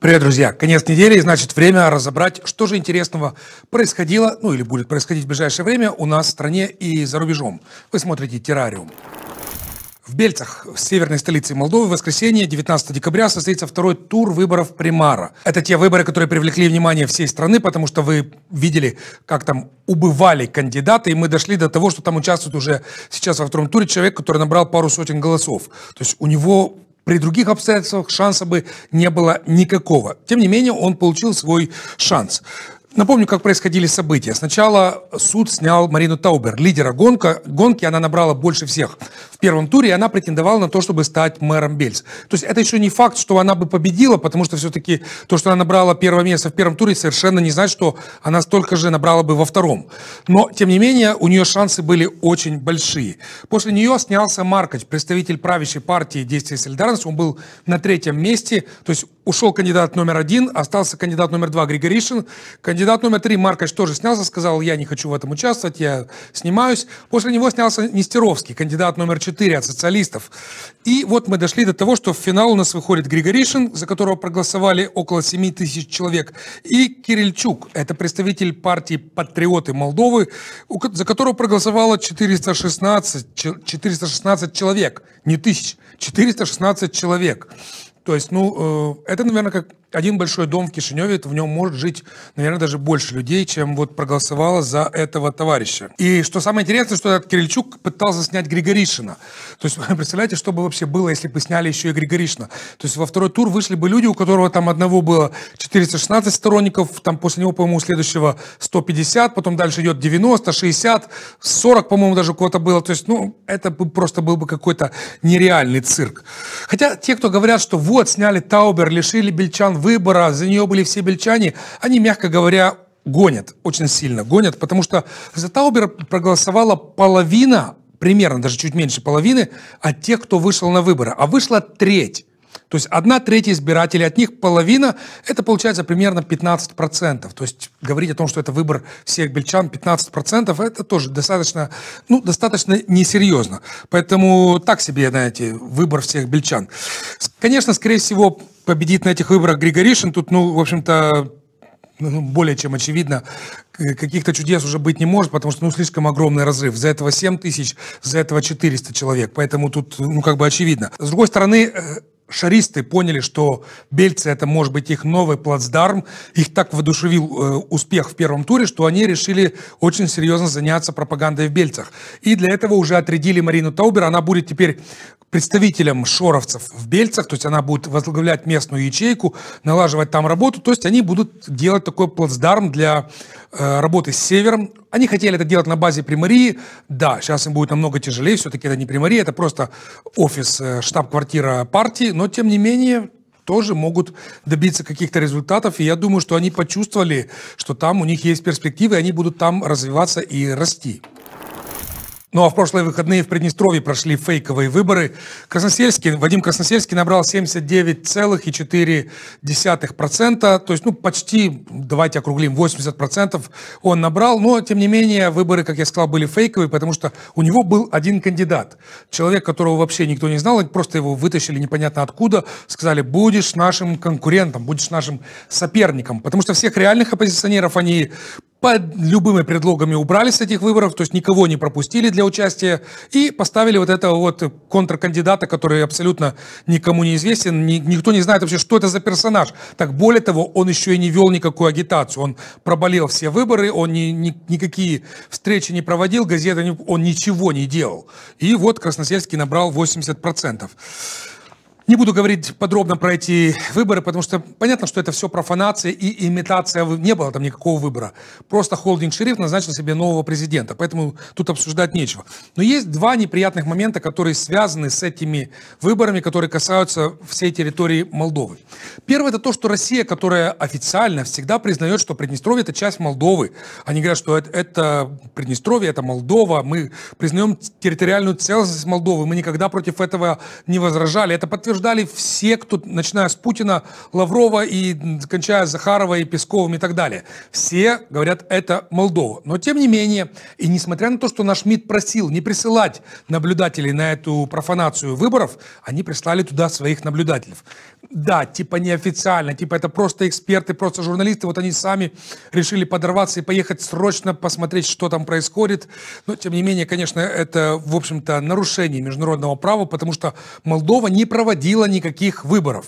Привет, друзья! Конец недели, и значит время разобрать, что же интересного происходило, ну или будет происходить в ближайшее время у нас в стране и за рубежом. Вы смотрите «Террариум». В Бельцах, в северной столице Молдовы, в воскресенье, 19 декабря, состоится второй тур выборов примара. Это те выборы, которые привлекли внимание всей страны, потому что вы видели, как там убывали кандидаты, и мы дошли до того, что там участвует уже сейчас во втором туре человек, который набрал пару сотен голосов. То есть у него при других обстоятельствах шанса бы не было никакого. Тем не менее, он получил свой шанс. Напомню, как происходили события. Сначала суд снял Марину Таубер, лидера гонка, гонки. Она набрала больше всех в первом туре, и она претендовала на то, чтобы стать мэром Бельс. То есть это еще не факт, что она бы победила, потому что все-таки то, что она набрала первое место в первом туре, совершенно не значит, что она столько же набрала бы во втором. Но, тем не менее, у нее шансы были очень большие. После нее снялся Маркоч, представитель правящей партии «Действия и Он был на третьем месте, то есть ушел кандидат номер один, остался кандидат номер два Григоришин. Кандидат номер три Маркоч тоже снялся, сказал, я не хочу в этом участвовать, я снимаюсь. После него снялся Нестеровский, кандидат номер четыре от социалистов. И вот мы дошли до того, что в финал у нас выходит Григоришин, за которого проголосовали около 7 тысяч человек, и Кирильчук, это представитель партии «Патриоты Молдовы», за которого проголосовало 416, 416 человек, не тысяч, 416 человек. То есть, ну, э, это, наверное, как один большой дом в Кишиневе, в нем может жить, наверное, даже больше людей, чем вот проголосовало за этого товарища. И что самое интересное, что этот Кирильчук пытался снять Григоришина. То есть, представляете, что бы вообще было, если бы сняли еще и Григоришина? То есть, во второй тур вышли бы люди, у которого там одного было 416 сторонников, там после него, по-моему, следующего 150, потом дальше идет 90, 60, 40, по-моему, даже у кого-то было. То есть, ну, это бы просто был бы какой-то нереальный цирк. Хотя те, кто говорят, что вот, сняли Таубер, лишили бельчан выбора, за нее были все бельчане, они, мягко говоря, гонят, очень сильно гонят, потому что за Таубер проголосовала половина, примерно даже чуть меньше половины, от тех, кто вышел на выборы, а вышла треть. То есть одна треть избирателей, от них половина, это получается примерно 15%. То есть говорить о том, что это выбор всех бельчан, 15%, это тоже достаточно, ну, достаточно несерьезно. Поэтому так себе, знаете, выбор всех бельчан. Конечно, скорее всего, победит на этих выборах Григоришин, тут, ну, в общем-то, ну, более чем очевидно, каких-то чудес уже быть не может, потому что ну, слишком огромный разрыв. За этого 7 тысяч, за этого 400 человек. Поэтому тут ну, как бы очевидно. С другой стороны, э, шаристы поняли, что бельцы это может быть их новый плацдарм. Их так воодушевил э, успех в первом туре, что они решили очень серьезно заняться пропагандой в бельцах. И для этого уже отрядили Марину Таубер. Она будет теперь представителем шоровцев в Бельцах, то есть она будет возглавлять местную ячейку, налаживать там работу, то есть они будут делать такой плацдарм для э, работы с севером, они хотели это делать на базе примарии. Да, сейчас им будет намного тяжелее. Все-таки это не примария, это просто офис, э, штаб-квартира партии. Но, тем не менее, тоже могут добиться каких-то результатов. И я думаю, что они почувствовали, что там у них есть перспективы, и они будут там развиваться и расти. Ну а в прошлые выходные в Приднестровье прошли фейковые выборы. Красносельский, Вадим Красносельский набрал 79,4%, то есть ну, почти, давайте округлим, 80% он набрал. Но, тем не менее, выборы, как я сказал, были фейковые, потому что у него был один кандидат. Человек, которого вообще никто не знал, просто его вытащили непонятно откуда, сказали, будешь нашим конкурентом, будешь нашим соперником. Потому что всех реальных оппозиционеров они под любыми предлогами убрали с этих выборов, то есть никого не пропустили для участия, и поставили вот этого вот контркандидата, который абсолютно никому не известен, ни, никто не знает вообще, что это за персонаж. Так более того, он еще и не вел никакую агитацию, он проболел все выборы, он ни, ни, никакие встречи не проводил, газеты, он ничего не делал. И вот Красносельский набрал 80%. Не буду говорить подробно про эти выборы, потому что понятно, что это все профанация и имитация. Не было там никакого выбора. Просто холдинг шериф назначил себе нового президента, поэтому тут обсуждать нечего. Но есть два неприятных момента, которые связаны с этими выборами, которые касаются всей территории Молдовы. Первое – это то, что Россия, которая официально всегда признает, что Приднестровье – это часть Молдовы. Они говорят, что это, это Приднестровье, это Молдова, мы признаем территориальную целостность Молдовы, мы никогда против этого не возражали. Это подтверждается обсуждали все, кто, начиная с Путина, Лаврова и кончая с Захаровой, Песковым и так далее. Все говорят, это Молдова. Но тем не менее, и несмотря на то, что наш МИД просил не присылать наблюдателей на эту профанацию выборов, они прислали туда своих наблюдателей да, типа неофициально, типа это просто эксперты, просто журналисты, вот они сами решили подорваться и поехать срочно посмотреть, что там происходит. Но, тем не менее, конечно, это, в общем-то, нарушение международного права, потому что Молдова не проводила никаких выборов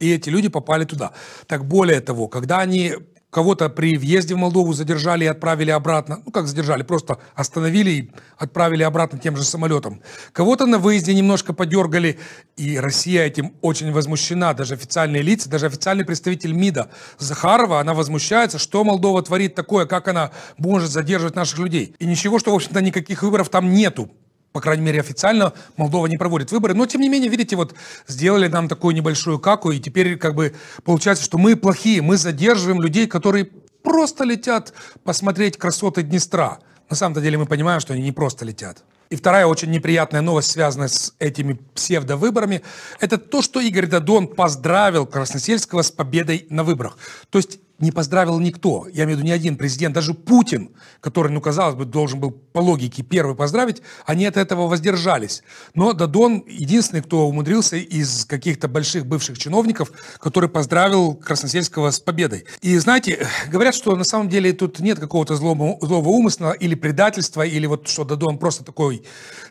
и эти люди попали туда. Так более того, когда они Кого-то при въезде в Молдову задержали и отправили обратно. Ну, как задержали, просто остановили и отправили обратно тем же самолетом. Кого-то на выезде немножко подергали, и Россия этим очень возмущена. Даже официальные лица, даже официальный представитель МИДа Захарова, она возмущается, что Молдова творит такое, как она может задерживать наших людей. И ничего, что, в общем-то, никаких выборов там нету по крайней мере, официально Молдова не проводит выборы. Но, тем не менее, видите, вот сделали нам такую небольшую каку, и теперь как бы получается, что мы плохие, мы задерживаем людей, которые просто летят посмотреть красоты Днестра. На самом-то деле мы понимаем, что они не просто летят. И вторая очень неприятная новость, связанная с этими псевдовыборами, это то, что Игорь Дадон поздравил Красносельского с победой на выборах. То есть не поздравил никто. Я имею в виду ни один президент, даже Путин, который, ну, казалось бы, должен был по логике первый поздравить, они от этого воздержались. Но Дадон единственный, кто умудрился из каких-то больших бывших чиновников, который поздравил Красносельского с победой. И знаете, говорят, что на самом деле тут нет какого-то злого, злого умысла или предательства, или вот что Дадон просто такой.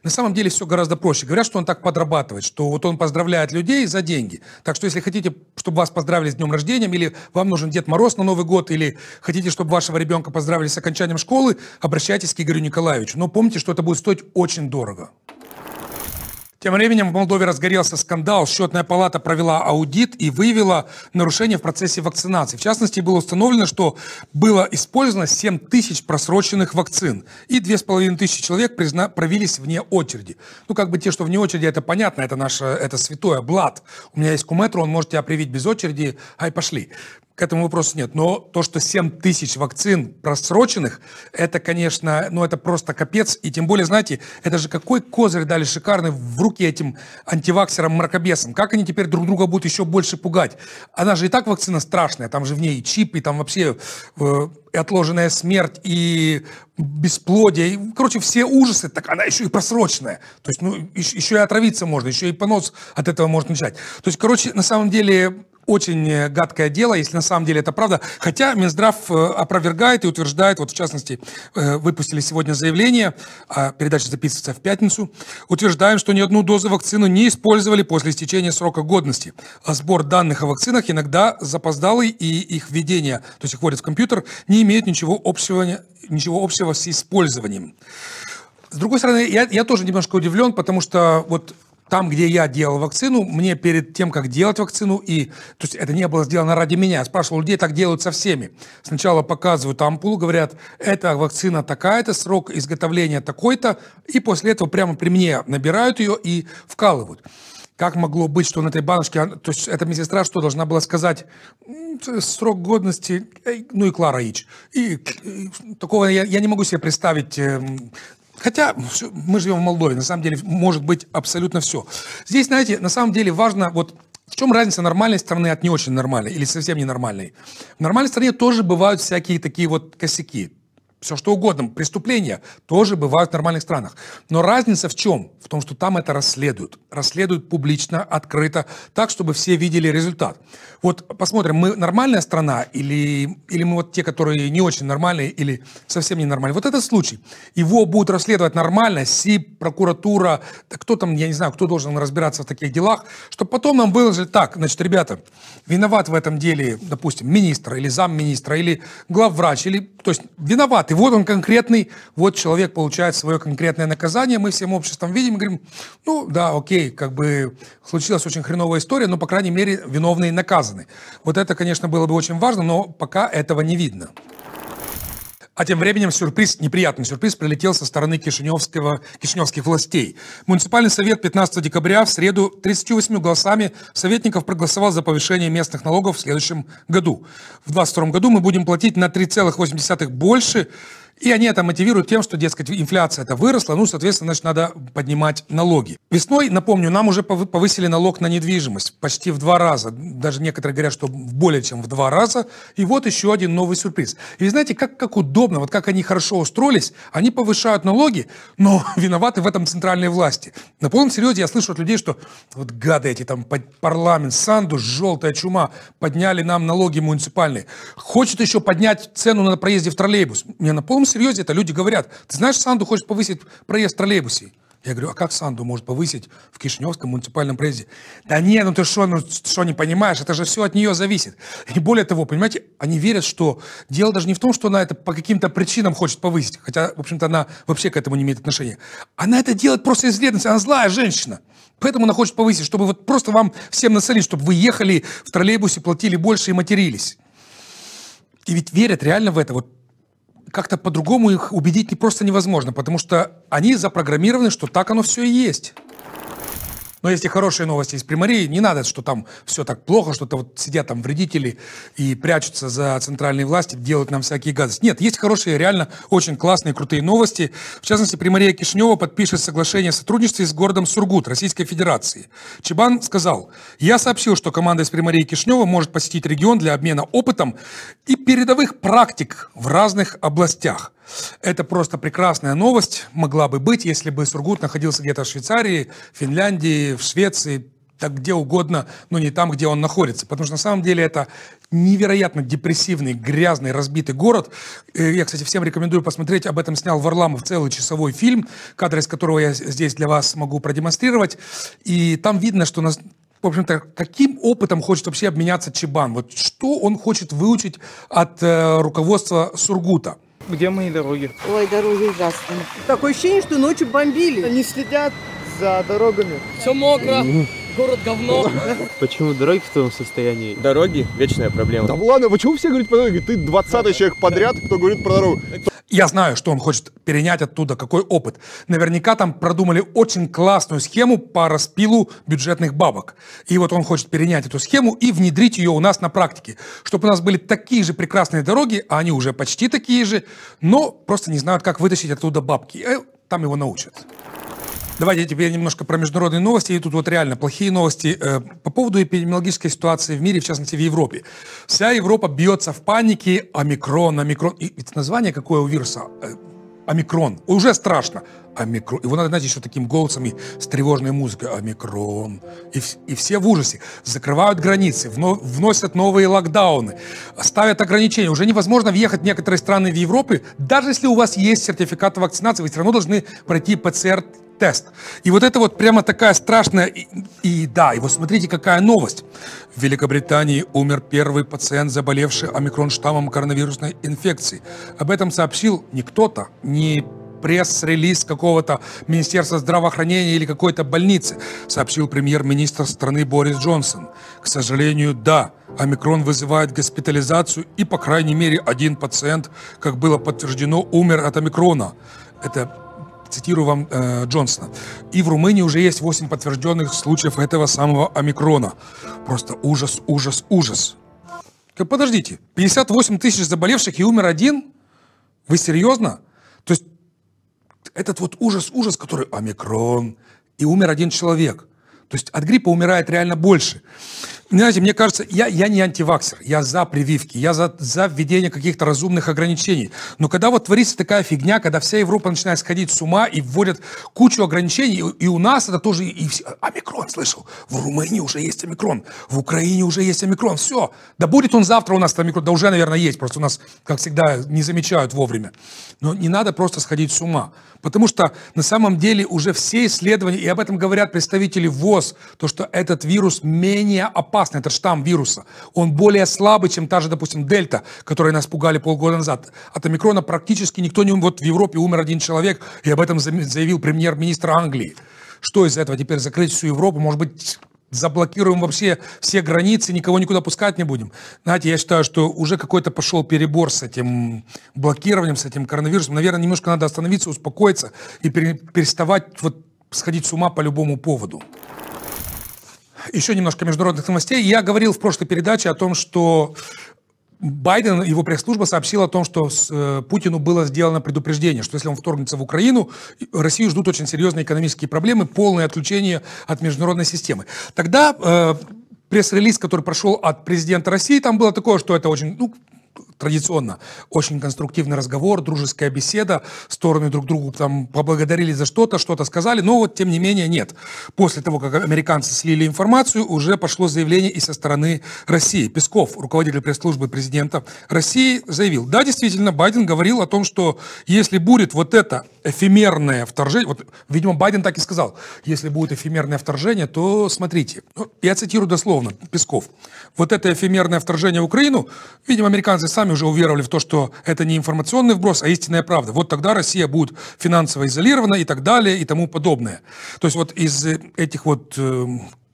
На самом деле все гораздо проще. Говорят, что он так подрабатывает, что вот он поздравляет людей за деньги. Так что если хотите, чтобы вас поздравили с днем рождения, или вам нужен Дед Мороз, на Новый год или хотите, чтобы вашего ребенка поздравили с окончанием школы, обращайтесь к Игорю Николаевичу. Но помните, что это будет стоить очень дорого. Тем временем в Молдове разгорелся скандал. Счетная палата провела аудит и выявила нарушения в процессе вакцинации. В частности, было установлено, что было использовано 7 тысяч просроченных вакцин. И 2,5 тысячи человек призна... провились вне очереди. Ну, как бы те, что вне очереди, это понятно, это наше, это святое, блат. У меня есть куметру, он может тебя привить без очереди, ай, пошли к этому вопроса нет. Но то, что 7 тысяч вакцин просроченных, это, конечно, ну это просто капец. И тем более, знаете, это же какой козырь дали шикарный в руки этим антиваксерам-мракобесам. Как они теперь друг друга будут еще больше пугать? Она же и так вакцина страшная, там же в ней и чип, и там вообще э, и отложенная смерть, и бесплодие, и, короче, все ужасы, так она еще и просроченная. То есть, ну, еще, еще и отравиться можно, еще и понос от этого может начать. То есть, короче, на самом деле, очень э, гадкое дело, если на самом деле это правда. Хотя Минздрав э, опровергает и утверждает, вот в частности, э, выпустили сегодня заявление, а передача записывается в пятницу, утверждаем, что ни одну дозу вакцины не использовали после истечения срока годности. А сбор данных о вакцинах иногда запоздалый, и их введение, то есть их вводят в компьютер, не имеет ничего общего, ничего общего с использованием. С другой стороны, я, я тоже немножко удивлен, потому что вот там, где я делал вакцину, мне перед тем, как делать вакцину, и то есть это не было сделано ради меня, я спрашивал людей, так делают со всеми. Сначала показывают ампулу, говорят, эта вакцина такая-то, срок изготовления такой-то, и после этого прямо при мне набирают ее и вкалывают. Как могло быть, что на этой баночке, а, то есть эта медсестра что, должна была сказать, срок годности, ну и Клара Ич. И, и такого я, я не могу себе представить эм, Хотя ну, мы живем в Молдове, на самом деле может быть абсолютно все. Здесь, знаете, на самом деле важно вот в чем разница нормальной страны от не очень нормальной или совсем ненормальной? В нормальной стране тоже бывают всякие такие вот косяки все что угодно, преступления тоже бывают в нормальных странах. Но разница в чем? В том, что там это расследуют. Расследуют публично, открыто, так, чтобы все видели результат. Вот посмотрим, мы нормальная страна или, или мы вот те, которые не очень нормальные или совсем ненормальные. Вот этот случай. Его будут расследовать нормально, си прокуратура, кто там, я не знаю, кто должен разбираться в таких делах, чтобы потом нам выложили так, значит, ребята, виноват в этом деле, допустим, министр или замминистра или главврач, или, то есть виноват виноват. И вот он конкретный, вот человек получает свое конкретное наказание, мы всем обществом видим и говорим, ну да, окей, как бы случилась очень хреновая история, но, по крайней мере, виновные наказаны. Вот это, конечно, было бы очень важно, но пока этого не видно. А тем временем сюрприз, неприятный сюрприз, прилетел со стороны кишиневского, кишиневских властей. Муниципальный совет 15 декабря в среду 38 голосами советников проголосовал за повышение местных налогов в следующем году. В 2022 году мы будем платить на 3,8 больше, и они это мотивируют тем, что, дескать, инфляция это выросла, ну, соответственно, значит, надо поднимать налоги. Весной, напомню, нам уже повысили налог на недвижимость почти в два раза. Даже некоторые говорят, что более чем в два раза. И вот еще один новый сюрприз. И знаете, как, как удобно, вот как они хорошо устроились, они повышают налоги, но виноваты в этом центральные власти. На полном серьезе я слышу от людей, что вот гады эти там парламент, Санду, желтая чума, подняли нам налоги муниципальные. Хочет еще поднять цену на проезде в троллейбус. Мне на полном серьезе это люди говорят, ты знаешь, Санду хочет повысить проезд в троллейбусе. Я говорю, а как Санду может повысить в Кишиневском муниципальном проезде? Да нет, ну ты что, ну что не понимаешь, это же все от нее зависит. И более того, понимаете, они верят, что дело даже не в том, что она это по каким-то причинам хочет повысить, хотя, в общем-то, она вообще к этому не имеет отношения. Она это делает просто из вредности, она злая женщина. Поэтому она хочет повысить, чтобы вот просто вам всем насолить, чтобы вы ехали в троллейбусе, платили больше и матерились. И ведь верят реально в это. Вот как-то по-другому их убедить просто невозможно, потому что они запрограммированы, что так оно все и есть. Но если хорошие новости из Примарии, не надо, что там все так плохо, что-то вот сидят там вредители и прячутся за центральные власти, делают нам всякие гадости. Нет, есть хорошие, реально очень классные, крутые новости. В частности, Примария Кишнева подпишет соглашение о сотрудничестве с городом Сургут Российской Федерации. Чебан сказал, я сообщил, что команда из Примарии Кишнева может посетить регион для обмена опытом и передовых практик в разных областях. Это просто прекрасная новость могла бы быть, если бы Сургут находился где-то в Швейцарии, Финляндии, в Швеции, так где угодно, но не там, где он находится. Потому что на самом деле это невероятно депрессивный, грязный, разбитый город. Э, я, кстати, всем рекомендую посмотреть. Об этом снял Варламов целый часовой фильм, кадры из которого я здесь для вас могу продемонстрировать. И там видно, что нас в общем-то, каким опытом хочет вообще обменяться Чебан? Вот что он хочет выучить от э, руководства Сургута? Где мои дороги? Ой, дороги ужасные. Такое ощущение, что ночью бомбили. Они следят за дорогами. Все мокро город говно. Почему дороги в таком состоянии? Дороги – вечная проблема. Да ладно, почему все говорят про дороги? Ты 20 человек подряд, кто говорит про дорогу. Я знаю, что он хочет перенять оттуда, какой опыт. Наверняка там продумали очень классную схему по распилу бюджетных бабок. И вот он хочет перенять эту схему и внедрить ее у нас на практике, чтобы у нас были такие же прекрасные дороги, а они уже почти такие же, но просто не знают, как вытащить оттуда бабки. Э, там его научат. Давайте теперь немножко про международные новости. И тут вот реально плохие новости э, по поводу эпидемиологической ситуации в мире, в частности в Европе. Вся Европа бьется в панике. Омикрон, омикрон. И ведь название какое у вируса? Э, омикрон. Уже страшно. Омикрон. Его надо, знать еще таким голосом и с тревожной музыкой. Омикрон. И, и все в ужасе. Закрывают границы, вносят новые локдауны, ставят ограничения. Уже невозможно въехать в некоторые страны в Европе, Даже если у вас есть сертификат вакцинации, вы все равно должны пройти ПЦР тест. И вот это вот прямо такая страшная... И, и да, и вот смотрите, какая новость. В Великобритании умер первый пациент, заболевший омикрон-штаммом коронавирусной инфекции. Об этом сообщил не кто-то, не пресс-релиз какого-то Министерства здравоохранения или какой-то больницы, сообщил премьер-министр страны Борис Джонсон. К сожалению, да, омикрон вызывает госпитализацию, и, по крайней мере, один пациент, как было подтверждено, умер от омикрона. Это цитирую вам э, Джонсона. И в Румынии уже есть 8 подтвержденных случаев этого самого омикрона. Просто ужас, ужас, ужас. Подождите, 58 тысяч заболевших и умер один? Вы серьезно? То есть этот вот ужас, ужас, который омикрон, и умер один человек. То есть от гриппа умирает реально больше. Знаете, мне кажется, я, я не антиваксер, я за прививки, я за, за введение каких-то разумных ограничений. Но когда вот творится такая фигня, когда вся Европа начинает сходить с ума и вводят кучу ограничений, и, и у нас это тоже... И, и, омикрон, слышал? В Румынии уже есть омикрон, в Украине уже есть омикрон, все. Да будет он завтра у нас омикрон, да уже, наверное, есть, просто у нас, как всегда, не замечают вовремя. Но не надо просто сходить с ума, потому что на самом деле уже все исследования, и об этом говорят представители ВОЗ, то, что этот вирус менее опасен, опасный, этот штамм вируса. Он более слабый, чем та же, допустим, дельта, которой нас пугали полгода назад. От омикрона практически никто не умер. Вот в Европе умер один человек, и об этом заявил премьер-министр Англии. Что из этого теперь закрыть всю Европу? Может быть, заблокируем вообще все границы, никого никуда пускать не будем. Знаете, я считаю, что уже какой-то пошел перебор с этим блокированием, с этим коронавирусом. Наверное, немножко надо остановиться, успокоиться и переставать вот сходить с ума по любому поводу еще немножко международных новостей. Я говорил в прошлой передаче о том, что Байден, его пресс-служба сообщила о том, что с, э, Путину было сделано предупреждение, что если он вторгнется в Украину, Россию ждут очень серьезные экономические проблемы, полное отключение от международной системы. Тогда э, пресс-релиз, который прошел от президента России, там было такое, что это очень, ну, традиционно очень конструктивный разговор, дружеская беседа, стороны друг другу там поблагодарили за что-то, что-то сказали, но вот тем не менее нет. После того, как американцы слили информацию, уже пошло заявление и со стороны России. Песков, руководитель пресс-службы президента России, заявил, да, действительно, Байден говорил о том, что если будет вот это эфемерное вторжение, вот, видимо, Байден так и сказал, если будет эфемерное вторжение, то смотрите, ну, я цитирую дословно, Песков, вот это эфемерное вторжение в Украину, видимо, американцы сами сами уже уверовали в то, что это не информационный вброс, а истинная правда. Вот тогда Россия будет финансово изолирована и так далее и тому подобное. То есть вот из э, этих вот э,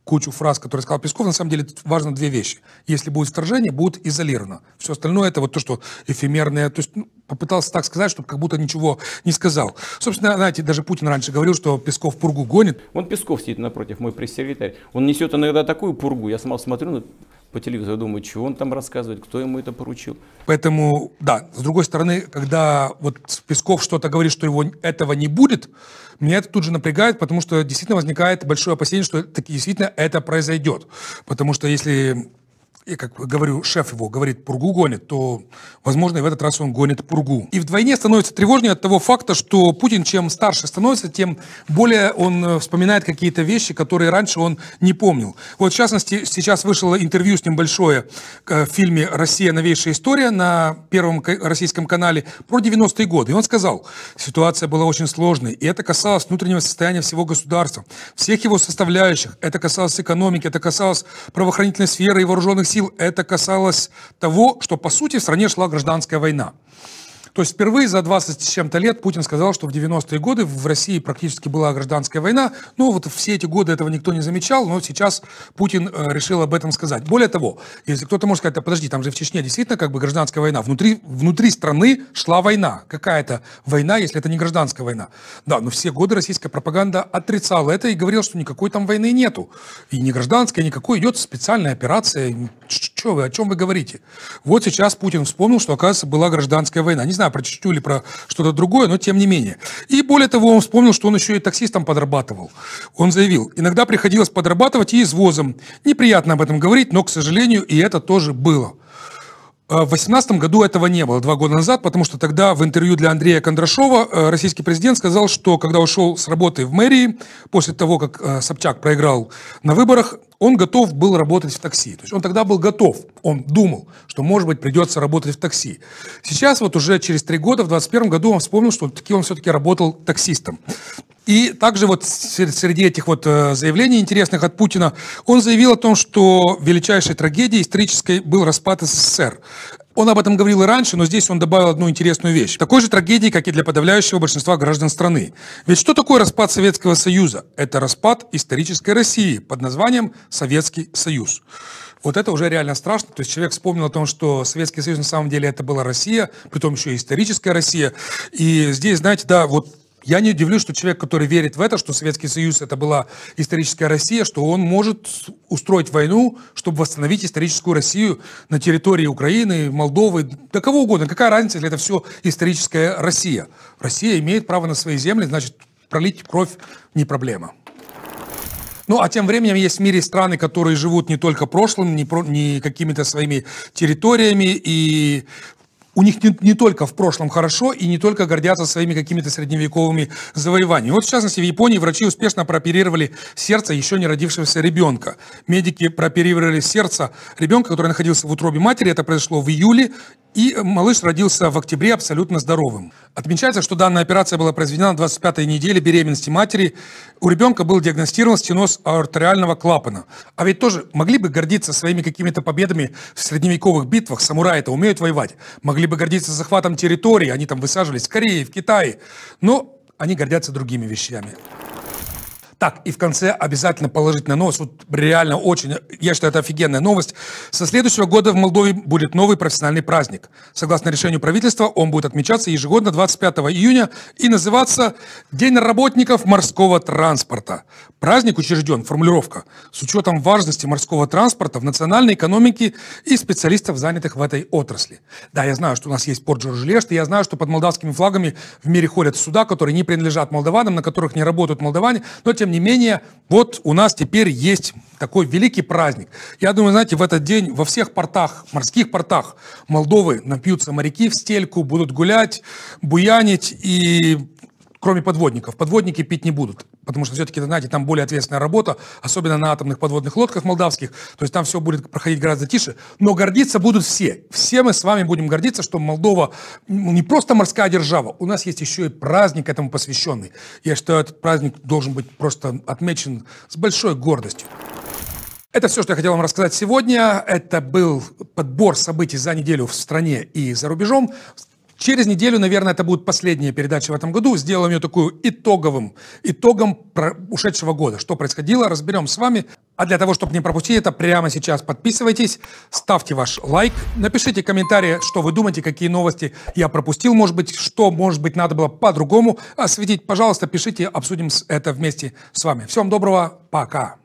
кучу фраз, которые сказал Песков, на самом деле важно две вещи. Если будет вторжение, будет изолировано. Все остальное это вот то, что эфемерное. То есть ну, попытался так сказать, чтобы как будто ничего не сказал. Собственно, знаете, даже Путин раньше говорил, что Песков пургу гонит. Вон Песков сидит напротив, мой пресс-секретарь. Он несет иногда такую пургу, я сама смотрю, по телевизору, думаю, чего он там рассказывает, кто ему это поручил. Поэтому, да, с другой стороны, когда вот Песков что-то говорит, что его этого не будет, меня это тут же напрягает, потому что действительно возникает большое опасение, что таки действительно это произойдет. Потому что если и как говорю, шеф его говорит, пургу гонит, то, возможно, и в этот раз он гонит пургу. И вдвойне становится тревожнее от того факта, что Путин чем старше становится, тем более он э, вспоминает какие-то вещи, которые раньше он не помнил. Вот, в частности, сейчас вышло интервью с ним большое э, в фильме «Россия. Новейшая история» на Первом российском канале про 90-е годы. И он сказал, ситуация была очень сложной, и это касалось внутреннего состояния всего государства, всех его составляющих. Это касалось экономики, это касалось правоохранительной сферы и вооруженных сил это касалось того, что по сути в стране шла гражданская война. То есть впервые за 20 с чем-то лет Путин сказал, что в 90-е годы в России практически была гражданская война. Ну вот все эти годы этого никто не замечал, но сейчас Путин э, решил об этом сказать. Более того, если кто-то может сказать, подожди, там же в Чечне действительно как бы гражданская война. Внутри, внутри страны шла война. Какая-то война, если это не гражданская война. Да, но все годы российская пропаганда отрицала это и говорила, что никакой там войны нету. И не гражданская, никакой. Идет специальная операция. Что вы, о чем вы говорите? Вот сейчас Путин вспомнил, что, оказывается, была гражданская война. Не знаю, про Чечню или про что-то другое, но тем не менее. И более того, он вспомнил, что он еще и таксистом подрабатывал. Он заявил, иногда приходилось подрабатывать и извозом. Неприятно об этом говорить, но, к сожалению, и это тоже было. А, в 2018 году этого не было, два года назад, потому что тогда в интервью для Андрея Кондрашова э, российский президент сказал, что когда ушел с работы в мэрии, после того, как э, Собчак проиграл на выборах, он готов был работать в такси. То есть он тогда был готов, он думал, что, может быть, придется работать в такси. Сейчас вот уже через три года, в 2021 году, он вспомнил, что таки он все-таки работал таксистом. И также вот среди этих вот э, заявлений интересных от Путина, он заявил о том, что величайшей трагедией исторической был распад СССР. Он об этом говорил и раньше, но здесь он добавил одну интересную вещь. Такой же трагедии, как и для подавляющего большинства граждан страны. Ведь что такое распад Советского Союза? Это распад исторической России под названием Советский Союз. Вот это уже реально страшно. То есть человек вспомнил о том, что Советский Союз на самом деле это была Россия, при том еще и историческая Россия. И здесь, знаете, да, вот я не удивлюсь, что человек, который верит в это, что Советский Союз это была историческая Россия, что он может устроить войну, чтобы восстановить историческую Россию на территории Украины, Молдовы, да кого угодно. Какая разница, если это все историческая Россия? Россия имеет право на свои земли, значит, пролить кровь не проблема. Ну, а тем временем есть в мире страны, которые живут не только прошлым, не, про, не какими-то своими территориями, и у них не, не только в прошлом хорошо и не только гордятся своими какими-то средневековыми завоеваниями. Вот в частности в Японии врачи успешно прооперировали сердце еще не родившегося ребенка. Медики прооперировали сердце ребенка, который находился в утробе матери. Это произошло в июле и малыш родился в октябре абсолютно здоровым. Отмечается, что данная операция была произведена на 25-й неделе беременности матери. У ребенка был диагностирован стеноз артериального клапана. А ведь тоже могли бы гордиться своими какими-то победами в средневековых битвах. Самураи-то умеют воевать. Могли бы гордиться захватом территории. Они там высаживались в Корее, в Китае. Но они гордятся другими вещами. Так, и в конце обязательно положительная новость. Вот реально очень, я считаю, это офигенная новость. Со следующего года в Молдове будет новый профессиональный праздник. Согласно решению правительства, он будет отмечаться ежегодно 25 июня и называться День работников морского транспорта. Праздник учрежден, формулировка, с учетом важности морского транспорта в национальной экономике и специалистов, занятых в этой отрасли. Да, я знаю, что у нас есть порт Жоржелешт, и я знаю, что под молдавскими флагами в мире ходят суда, которые не принадлежат молдаванам, на которых не работают молдаване, но тем не менее, вот у нас теперь есть такой великий праздник. Я думаю, знаете, в этот день во всех портах, морских портах Молдовы напьются моряки в стельку, будут гулять, буянить и кроме подводников. Подводники пить не будут, потому что все-таки, знаете, там более ответственная работа, особенно на атомных подводных лодках молдавских, то есть там все будет проходить гораздо тише, но гордиться будут все. Все мы с вами будем гордиться, что Молдова ну, не просто морская держава, у нас есть еще и праздник этому посвященный. Я считаю, этот праздник должен быть просто отмечен с большой гордостью. Это все, что я хотел вам рассказать сегодня. Это был подбор событий за неделю в стране и за рубежом. Через неделю, наверное, это будет последняя передача в этом году. Сделаем ее такую итоговым, итогом ушедшего года. Что происходило, разберем с вами. А для того, чтобы не пропустить это, прямо сейчас подписывайтесь, ставьте ваш лайк, напишите комментарии, что вы думаете, какие новости я пропустил, может быть, что, может быть, надо было по-другому осветить. Пожалуйста, пишите, обсудим это вместе с вами. Всем доброго, пока!